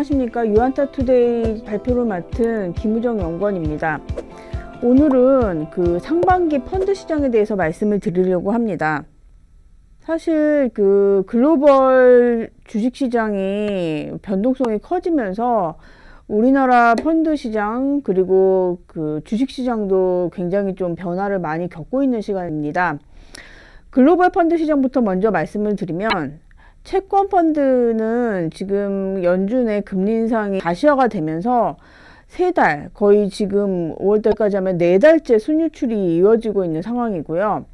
안녕하십니까 유한타투데이 발표를 맡은 김우정 연구원입니다 오늘은 그 상반기 펀드 시장에 대해서 말씀을 드리려고 합니다 사실 그 글로벌 주식시장이 변동성이 커지면서 우리나라 펀드 시장 그리고 그 주식 시장도 굉장히 좀 변화를 많이 겪고 있는 시간입니다. 글로벌 펀드 시장부터 먼저 말씀을 드리면 채권 펀드는 지금 연준의 금리 인상이 가시화가 되면서 세 달, 거의 지금 5월달까지 하면 네 달째 순유출이 이어지고 있는 상황이고요.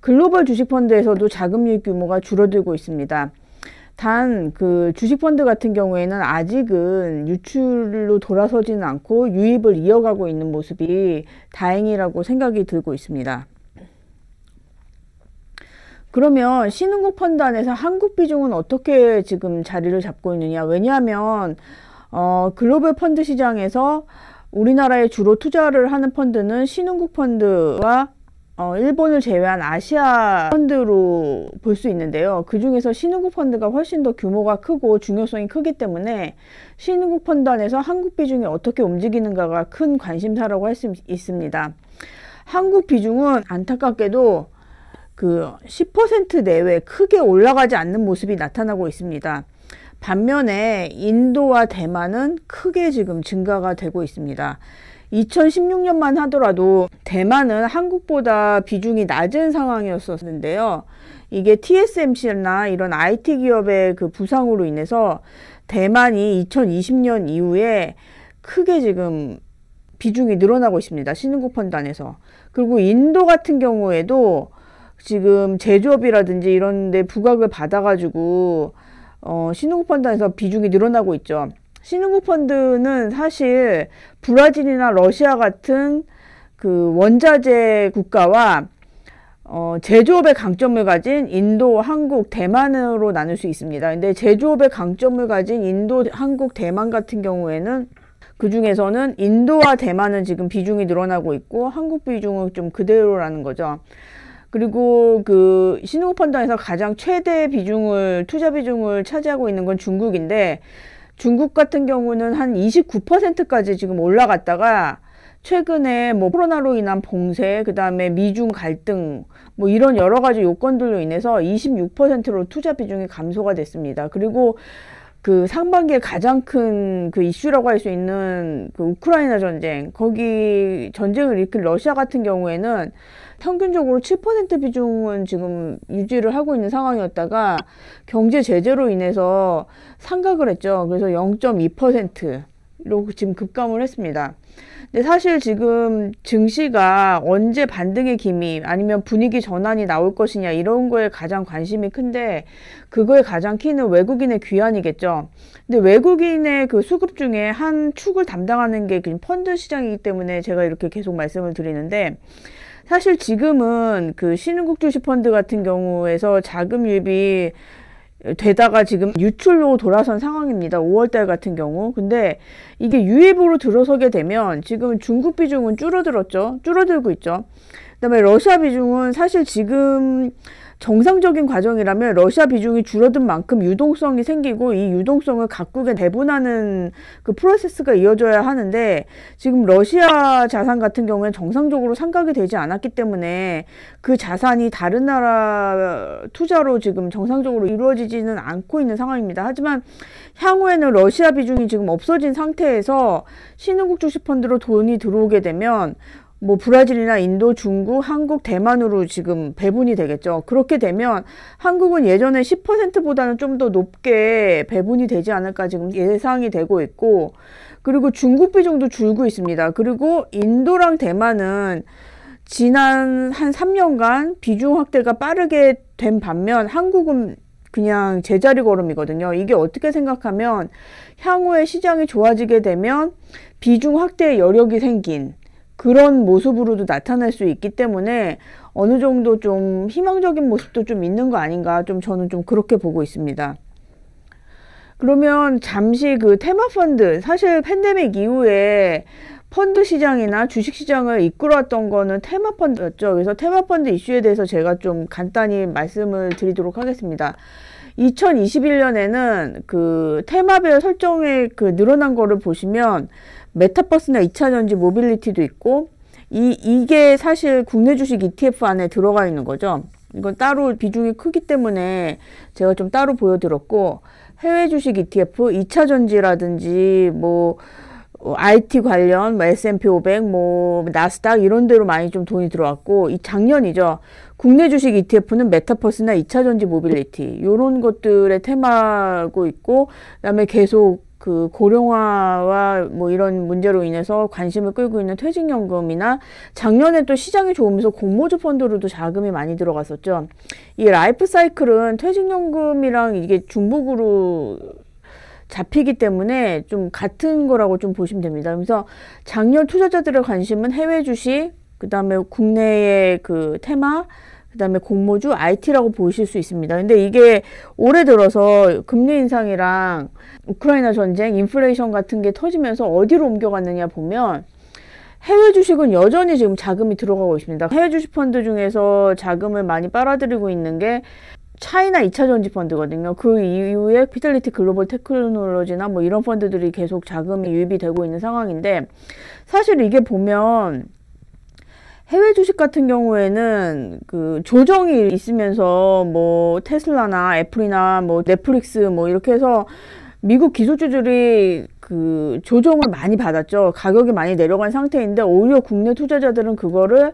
글로벌 주식펀드에서도 자금유입 규모가 줄어들고 있습니다. 단 그 주식펀드 같은 경우에는 아직은 유출로 돌아서지는 않고 유입을 이어가고 있는 모습이 다행이라고 생각이 들고 있습니다. 그러면 신흥국 펀드 안에서 한국 비중은 어떻게 지금 자리를 잡고 있느냐? 왜냐하면 어, 글로벌 펀드 시장에서 우리나라에 주로 투자를 하는 펀드는 신흥국 펀드와 어, 일본을 제외한 아시아 펀드로 볼 수 있는데요. 그 중에서 신흥국 펀드가 훨씬 더 규모가 크고 중요성이 크기 때문에 신흥국 펀드 안에서 한국 비중이 어떻게 움직이는가가 큰 관심사라고 할 수 있습니다. 한국 비중은 안타깝게도 그10% 내외 크게 올라가지 않는 모습이 나타나고 있습니다. 반면에 인도와 대만은 크게 지금 증가가 되고 있습니다. 2016년만 하더라도 대만은 한국보다 비중이 낮은 상황이었었는데요. 이게 TSMC나 이런 IT 기업의 그 부상으로 인해서 대만이 2020년 이후에 크게 지금 비중이 늘어나고 있습니다. 신흥국 펀단에서 그리고 인도 같은 경우에도 지금 제조업이라든지 이런 데 부각을 받아가지고 어, 신흥국 펀드 에서 비중이 늘어나고 있죠. 신흥국 펀드는 사실 브라질이나 러시아 같은 그 원자재 국가와 어, 제조업의 강점을 가진 인도, 한국, 대만으로 나눌 수 있습니다. 근데 제조업의 강점을 가진 인도, 한국, 대만 같은 경우에는 그 중에서는 인도와 대만은 지금 비중이 늘어나고 있고 한국 비중은 좀 그대로라는 거죠. 그리고 그 신흥국 펀드에서 가장 최대 비중을 투자 비중을 차지하고 있는 건 중국인데 중국 같은 경우는 한 29%까지 지금 올라갔다가 최근에 뭐 코로나로 인한 봉쇄, 그 다음에 미중 갈등, 뭐 이런 여러 가지 요건들로 인해서 26%로 투자 비중이 감소가 됐습니다. 그리고 그 상반기에 가장 큰 그 이슈라고 할 수 있는 그 우크라이나 전쟁, 거기 전쟁을 일으킨 러시아 같은 경우에는 평균적으로 7% 비중은 지금 유지를 하고 있는 상황이었다가 경제 제재로 인해서 상각을 했죠. 그래서 0.2%. 로 지금 급감을 했습니다. 근데 사실 지금 증시가 언제 반등의 기미 아니면 분위기 전환이 나올 것이냐 이런 거에 가장 관심이 큰데 그거에 가장 키는 외국인의 귀환이겠죠. 근데 외국인의 그 수급 중에 한 축을 담당하는 게 펀드 시장이기 때문에 제가 이렇게 계속 말씀을 드리는데 사실 지금은 그 신흥국 주식 펀드 같은 경우에서 자금 유입이 되다가 지금 유출로 돌아선 상황입니다. 5월달 같은 경우. 근데 이게 유입으로 들어서게 되면 지금 중국 비중은 줄어들었죠. 줄어들고 있죠. 그다음에 러시아 비중은 사실 지금 정상적인 과정이라면 러시아 비중이 줄어든 만큼 유동성이 생기고 이 유동성을 각국에 배분하는 그 프로세스가 이어져야 하는데 지금 러시아 자산 같은 경우에 정상적으로 상각이 되지 않았기 때문에 그 자산이 다른 나라 투자로 지금 정상적으로 이루어지지는 않고 있는 상황입니다. 하지만 향후에는 러시아 비중이 지금 없어진 상태에서 신흥국 주식 펀드로 돈이 들어오게 되면 뭐 브라질이나 인도, 중국, 한국, 대만으로 지금 배분이 되겠죠. 그렇게 되면 한국은 예전에 10%보다는 좀 더 높게 배분이 되지 않을까 지금 예상이 되고 있고 그리고 중국 비중도 줄고 있습니다. 그리고 인도랑 대만은 지난 한 3년간 비중 확대가 빠르게 된 반면 한국은 그냥 제자리 걸음이거든요. 이게 어떻게 생각하면 향후에 시장이 좋아지게 되면 비중 확대의 여력이 생긴 그런 모습으로도 나타날 수 있기 때문에 어느 정도 좀 희망적인 모습도 좀 있는 거 아닌가 좀 저는 좀 그렇게 보고 있습니다. 그러면 잠시 그 테마펀드 사실 팬데믹 이후에 펀드 시장이나 주식 시장을 이끌어왔던 거는 테마펀드였죠. 그래서 테마펀드 이슈에 대해서 제가 좀 간단히 말씀을 드리도록 하겠습니다. 2021년에는 그 테마별 설정의 그 늘어난 거를 보시면 메타버스나 2차전지 모빌리티도 있고 이 이게 사실 국내 주식 ETF 안에 들어가 있는 거죠. 이건 따로 비중이 크기 때문에 제가 좀 따로 보여드렸고 해외 주식 ETF 2차전지라든지 뭐 IT 어, 관련, 뭐 S&P 500, 뭐 나스닥 이런 데로 많이 좀 돈이 들어왔고 이 작년이죠. 국내 주식 ETF는 메타버스나 2차전지 모빌리티 이런 것들의 테마고 있고 그다음에 계속 그 고령화와 뭐 이런 문제로 인해서 관심을 끌고 있는 퇴직연금이나 작년에 또 시장이 좋으면서 공모주 펀드로도 자금이 많이 들어갔었죠. 이 라이프 사이클은 퇴직연금이랑 이게 중복으로 잡히기 때문에 좀 같은 거라고 좀 보시면 됩니다. 그래서 작년 투자자들의 관심은 해외 주식, 그 다음에 국내의 그 테마, 그 다음에 공모주 IT라고 보실 수 있습니다. 근데 이게 올해 들어서 금리 인상이랑 우크라이나 전쟁, 인플레이션 같은 게 터지면서 어디로 옮겨갔느냐 보면 해외 주식은 여전히 지금 자금이 들어가고 있습니다. 해외 주식 펀드 중에서 자금을 많이 빨아들이고 있는 게 차이나 2차 전지 펀드거든요. 그 이후에 피델리티 글로벌 테크놀로지나 뭐 이런 펀드들이 계속 자금이 유입이 되고 있는 상황인데 사실 이게 보면 해외 주식 같은 경우에는 그 조정이 있으면서 뭐 테슬라나 애플이나 뭐 넷플릭스 뭐 이렇게 해서 미국 기술주들이 그 조정을 많이 받았죠. 가격이 많이 내려간 상태인데 오히려 국내 투자자들은 그거를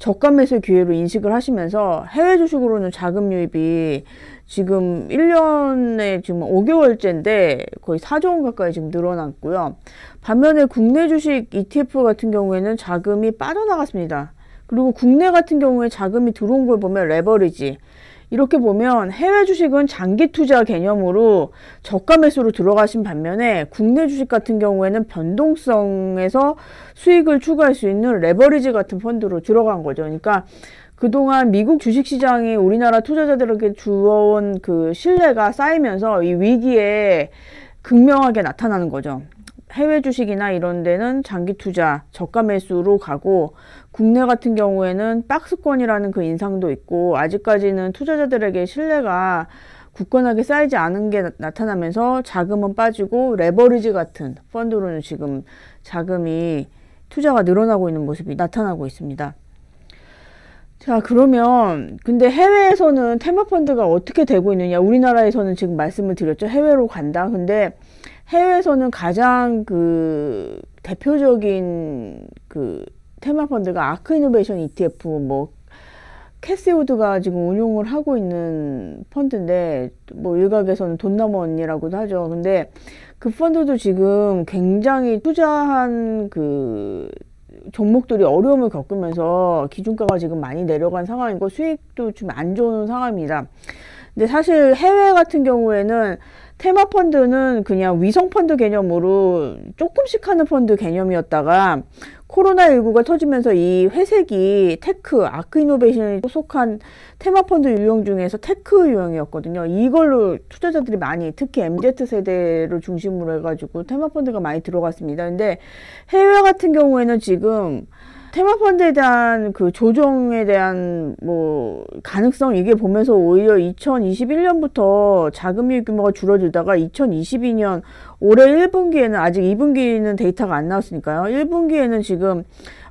저가 매수의 기회로 인식을 하시면서 해외 주식으로는 자금 유입이 지금 1년에 지금 5개월째인데 거의 4조 원 가까이 지금 늘어났고요. 반면에 국내 주식 ETF 같은 경우에는 자금이 빠져나갔습니다. 그리고 국내 같은 경우에 자금이 들어온 걸 보면 레버리지 이렇게 보면 해외 주식은 장기 투자 개념으로 저가 매수로 들어가신 반면에 국내 주식 같은 경우에는 변동성에서 수익을 추구할 수 있는 레버리지 같은 펀드로 들어간 거죠. 그러니까 그동안 미국 주식시장이 우리나라 투자자들에게 주어온 그 신뢰가 쌓이면서 이 위기에 극명하게 나타나는 거죠. 해외 주식이나 이런 데는 장기 투자, 저가 매수로 가고 국내 같은 경우에는 박스권이라는 그 인상도 있고 아직까지는 투자자들에게 신뢰가 굳건하게 쌓이지 않은 게 나타나면서 자금은 빠지고 레버리지 같은 펀드로는 지금 자금이 투자가 늘어나고 있는 모습이 나타나고 있습니다. 자, 그러면, 근데 해외에서는 테마펀드가 어떻게 되고 있느냐. 우리나라에서는 지금 말씀을 드렸죠. 해외로 간다. 근데 해외에서는 가장 그 대표적인 그 테마 펀드가 아크 이노베이션 ETF 뭐 캐시우드가 지금 운용을 하고 있는 펀드인데 뭐 일각에서는 돈나무 언니라고도 하죠. 근데 그 펀드도 지금 굉장히 투자한 그 종목들이 어려움을 겪으면서 기준가가 지금 많이 내려간 상황이고 수익도 좀 안 좋은 상황입니다. 근데 사실 해외 같은 경우에는 테마 펀드는 그냥 위성 펀드 개념으로 조금씩 하는 펀드 개념이었다가 코로나19가 터지면서 이 회색이 테크, 아크이노베이션에 속한 테마펀드 유형 중에서 테크 유형이었거든요. 이걸로 투자자들이 많이 특히 MZ세대를 중심으로 해가지고 테마펀드가 많이 들어갔습니다. 근데 해외 같은 경우에는 지금 테마펀드에 대한 그 조정에 대한 뭐 가능성 이게 보면서 오히려 2021년부터 자금유입 규모가 줄어들다가 2022년 올해 1분기에는 아직 2분기는 데이터가 안 나왔으니까요. 1분기에는 지금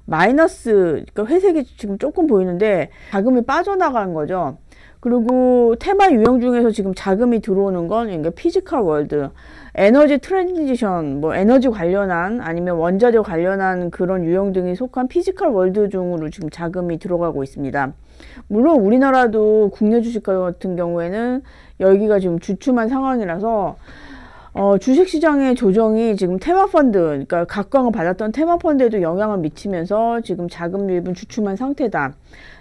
마이너스 그러니까 회색이 지금 조금 보이는데 자금이 빠져나간 거죠. 그리고 테마 유형 중에서 지금 자금이 들어오는 건 그러니까 피지컬 월드 에너지 트랜지션, 뭐 에너지 관련한 아니면 원자재 관련한 그런 유형 등이 속한 피지컬 월드 중으로 지금 자금이 들어가고 있습니다. 물론 우리나라도 국내 주식 같은 경우에는 여기가 지금 주춤한 상황이라서 어, 주식시장의 조정이 지금 테마펀드, 그러니까 각광을 받았던 테마펀드에도 영향을 미치면서 지금 자금 유입은 주춤한 상태다.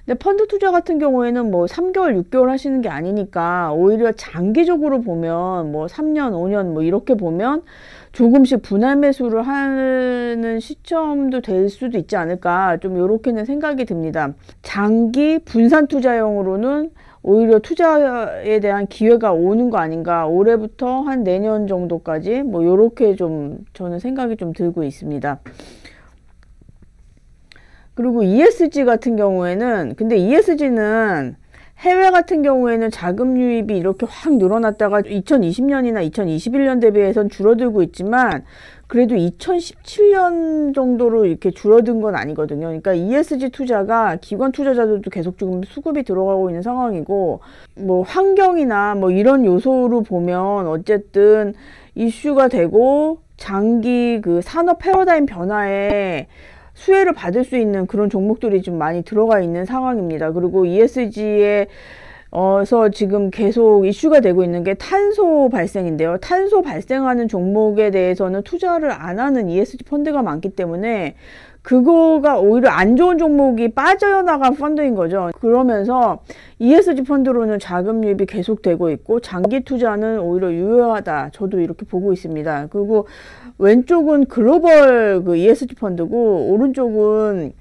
근데 펀드 투자 같은 경우에는 뭐 3개월, 6개월 하시는 게 아니니까 오히려 장기적으로 보면 뭐 3년, 5년 뭐 이렇게 보면 조금씩 분할 매수를 하는 시점도 될 수도 있지 않을까 좀 이렇게는 생각이 듭니다. 장기 분산 투자용으로는 오히려 투자에 대한 기회가 오는 거 아닌가 올해부터 한 내년 정도까지 뭐 이렇게 좀 저는 생각이 좀 들고 있습니다. 그리고 ESG 같은 경우에는 근데 ESG는 해외 같은 경우에는 자금 유입이 이렇게 확 늘어났다가 2020년이나 2021년 대비해서는 줄어들고 있지만 그래도 2017년 정도로 이렇게 줄어든 건 아니거든요. 그러니까 ESG 투자가 기관 투자자들도 계속 지금 수급이 들어가고 있는 상황이고 뭐 환경이나 뭐 이런 요소로 보면 어쨌든 이슈가 되고 장기 그 산업 패러다임 변화에 수혜를 받을 수 있는 그런 종목들이 좀 많이 들어가 있는 상황입니다. 그리고 ESG의 어, 서 지금 계속 이슈가 되고 있는 게 탄소 발생인데요. 탄소 발생하는 종목에 대해서는 투자를 안 하는 ESG 펀드가 많기 때문에 그거가 오히려 안 좋은 종목이 빠져나간 펀드인 거죠. 그러면서 ESG 펀드로는 자금 유입이 계속되고 있고 장기 투자는 오히려 유효하다. 저도 이렇게 보고 있습니다. 그리고 왼쪽은 글로벌 그 ESG 펀드고 오른쪽은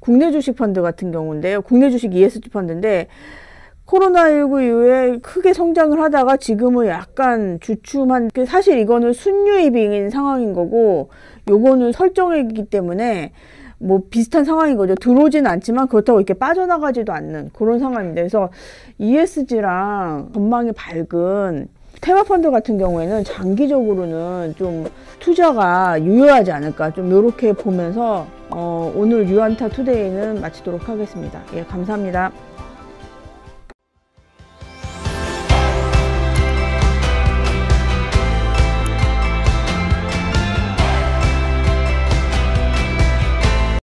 국내 주식 펀드 같은 경우인데요. 국내 주식 ESG 펀드인데 코로나19 이후에 크게 성장을 하다가 지금은 약간 주춤한 사실 이거는 순유입인 상황인 거고 요거는 설정이기 때문에 뭐 비슷한 상황인 거죠. 들어오진 않지만 그렇다고 이렇게 빠져나가지도 않는 그런 상황인데 그래서 ESG랑 전망이 밝은 테마펀드 같은 경우에는 장기적으로는 좀 투자가 유효하지 않을까 좀 이렇게 보면서 어, 오늘 유안타 투데이는 마치도록 하겠습니다. 예, 감사합니다.